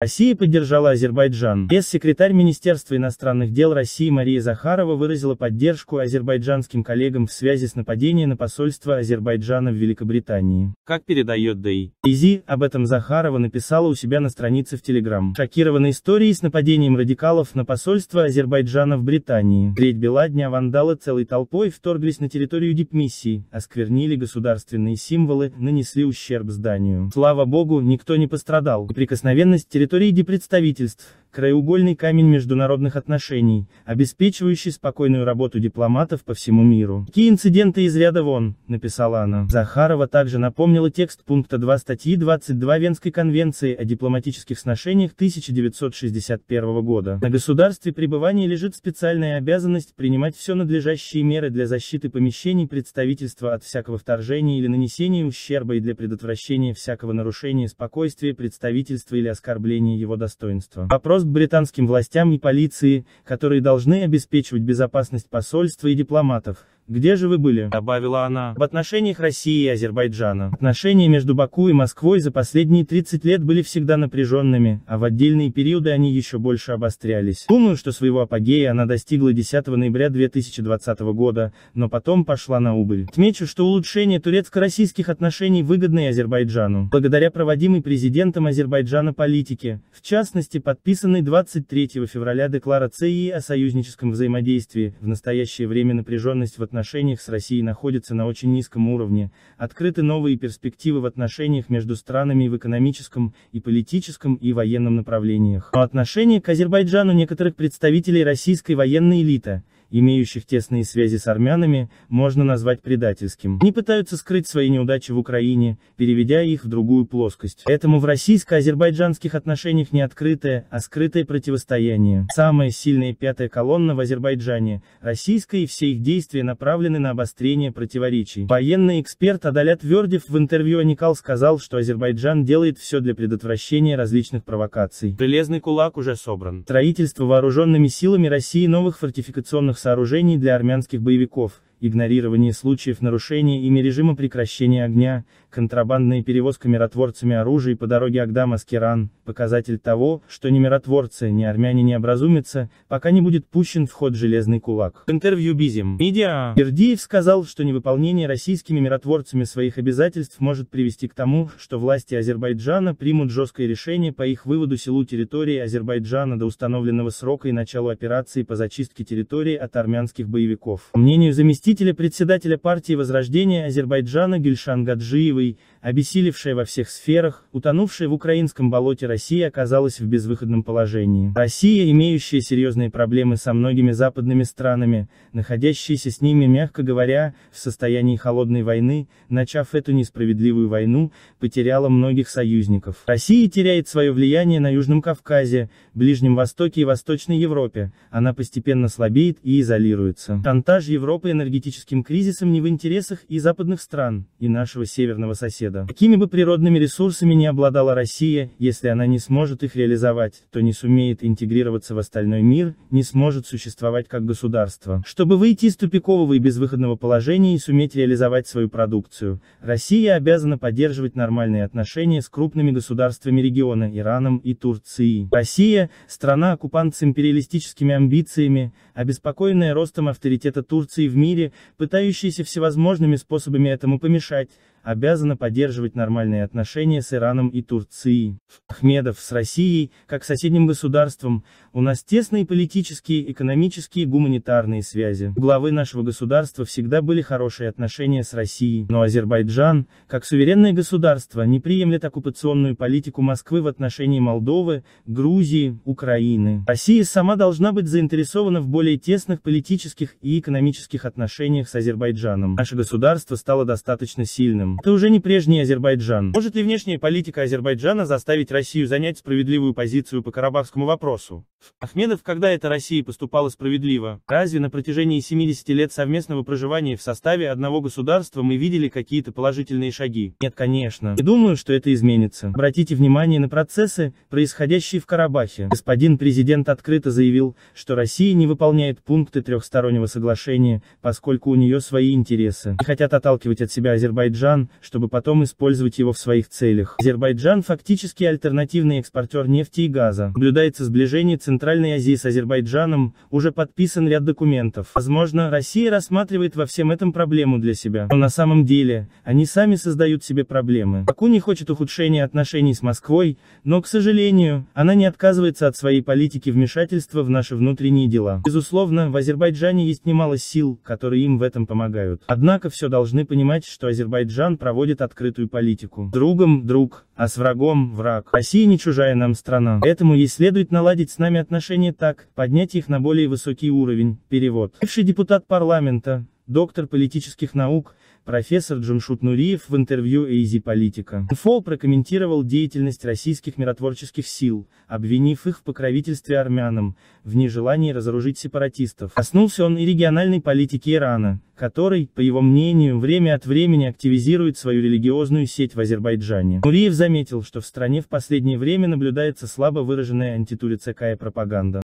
Россия поддержала Азербайджан. Пресс-секретарь Министерства иностранных дел России Мария Захарова выразила поддержку азербайджанским коллегам в связи с нападением на посольство Азербайджана в Великобритании. Как передает ДАИ? Изи, об этом Захарова написала у себя на странице в Телеграм. Шокирована историей с нападением радикалов на посольство Азербайджана в Британии. Треть бела дня вандалы целой толпой вторглись на территорию дипмиссии, осквернили государственные символы, нанесли ущерб зданию. Слава богу, никто не пострадал. Прикосновенность территории территории депредставительств краеугольный камень международных отношений, обеспечивающий спокойную работу дипломатов по всему миру. «Какие инциденты из ряда вон», — написала она. Захарова также напомнила текст пункта 2 статьи 22 Венской конвенции о дипломатических сношениях 1961 года. На государстве пребывания лежит специальная обязанность принимать все надлежащие меры для защиты помещений представительства от всякого вторжения или нанесения ущерба и для предотвращения всякого нарушения спокойствия представительства или оскорбления его достоинства. Вопрос вопрос к британским властям и полиции, которые должны обеспечивать безопасность посольства и дипломатов, «Где же вы были?» – добавила она. В отношениях России и Азербайджана. Отношения между Баку и Москвой за последние 30 лет были всегда напряженными, а в отдельные периоды они еще больше обострялись. Думаю, что своего апогея она достигла 10 ноября 2020 года, но потом пошла на убыль. Отмечу, что улучшение турецко-российских отношений выгодно и Азербайджану, благодаря проводимой президентом Азербайджана политике, в частности подписанной 23 февраля декларации о союзническом взаимодействии, в настоящее время напряженность в отношениях отношениях с Россией находятся на очень низком уровне, открыты новые перспективы в отношениях между странами в экономическом, и политическом, и военном направлениях. Но а отношение к Азербайджану некоторых представителей российской военной элиты, имеющих тесные связи с армянами, можно назвать предательским. Они пытаются скрыть свои неудачи в Украине, переведя их в другую плоскость. Этому в российско-азербайджанских отношениях не открытое, а скрытое противостояние. Самая сильная пятая колонна в Азербайджане, российская и все их действия направлены на обострение противоречий. Военный эксперт Адалят Вердев в интервью Аникал сказал, что Азербайджан делает все для предотвращения различных провокаций. Железный кулак уже собран. Строительство вооруженными силами России новых фортификационных ядерных сооружений для армянских боевиков, игнорирование случаев нарушения ими режима прекращения огня, контрабандная перевозка миротворцами оружия по дороге Агдам-Аскеран, показатель того, что ни миротворцы, ни армяне не образумятся, пока не будет пущен в ход железный кулак. Интервью Бизим. Медиа. Ирдиев сказал, что невыполнение российскими миротворцами своих обязательств может привести к тому, что власти Азербайджана примут жесткое решение по их выводу силу территории Азербайджана до установленного срока и началу операции по зачистке территории от армянских боевиков. По мнению заместителя председателя партии Возрождения Азербайджана Гюльшан Гаджиева Louis обессилевшая во всех сферах, утонувшая в украинском болоте Россия оказалась в безвыходном положении. Россия, имеющая серьезные проблемы со многими западными странами, находящаяся с ними, мягко говоря, в состоянии холодной войны, начав эту несправедливую войну, потеряла многих союзников. Россия теряет свое влияние на Южном Кавказе, Ближнем Востоке и Восточной Европе, она постепенно слабеет и изолируется. Шантаж Европы энергетическим кризисом не в интересах и западных стран, и нашего северного соседа деда. Какими бы природными ресурсами не обладала Россия, если она не сможет их реализовать, то не сумеет интегрироваться в остальной мир, не сможет существовать как государство. Чтобы выйти из тупикового и безвыходного положения и суметь реализовать свою продукцию, Россия обязана поддерживать нормальные отношения с крупными государствами региона Ираном и Турцией. Россия – страна-оккупант с империалистическими амбициями, обеспокоенная ростом авторитета Турции в мире, пытающаяся всевозможными способами этому помешать, обязана поддерживать нормальные отношения с Ираном и Турцией. Ахмедов с Россией, как соседним государством, у нас тесные политические, экономические, и гуманитарные связи. У главы нашего государства всегда были хорошие отношения с Россией, но Азербайджан, как суверенное государство, не приемлет оккупационную политику Москвы в отношении Молдовы, Грузии, Украины. Россия сама должна быть заинтересована в более тесных политических и экономических отношениях с Азербайджаном. Наше государство стало достаточно сильным. Это уже не прежний Азербайджан. Может ли внешняя политика Азербайджана заставить Россию занять справедливую позицию по карабахскому вопросу? Ахмедов, когда это Россия поступала справедливо? Разве на протяжении 70 лет совместного проживания в составе одного государства мы видели какие-то положительные шаги? Нет, конечно. И думаю, что это изменится. Обратите внимание на процессы, происходящие в Карабахе. Господин президент открыто заявил, что Россия не выполняет пункты трехстороннего соглашения, поскольку у нее свои интересы. И хотят отталкивать от себя Азербайджан, Казахстан, чтобы потом использовать его в своих целях. Азербайджан фактически альтернативный экспортер нефти и газа. Наблюдается сближение Центральной Азии с Азербайджаном, уже подписан ряд документов. Возможно, Россия рассматривает во всем этом проблему для себя. Но на самом деле, они сами создают себе проблемы. Баку не хочет ухудшения отношений с Москвой, но, к сожалению, она не отказывается от своей политики вмешательства в наши внутренние дела. Безусловно, в Азербайджане есть немало сил, которые им в этом помогают. Однако все должны понимать, что Азербайджан стран проводит открытую политику. Другом – друг, а с врагом – враг. Россия не чужая нам страна. Этому ей следует наладить с нами отношения так, поднять их на более высокий уровень. Перевод. Бывший депутат парламента, доктор политических наук, Профессор Джамшут Нуриев в интервью Эйзи Политика. Инфо прокомментировал деятельность российских миротворческих сил, обвинив их в покровительстве армянам, в нежелании разоружить сепаратистов. Коснулся он и региональной политики Ирана, который, по его мнению, время от времени активизирует свою религиозную сеть в Азербайджане. Нуриев заметил, что в стране в последнее время наблюдается слабо выраженная антитулицекая пропаганда.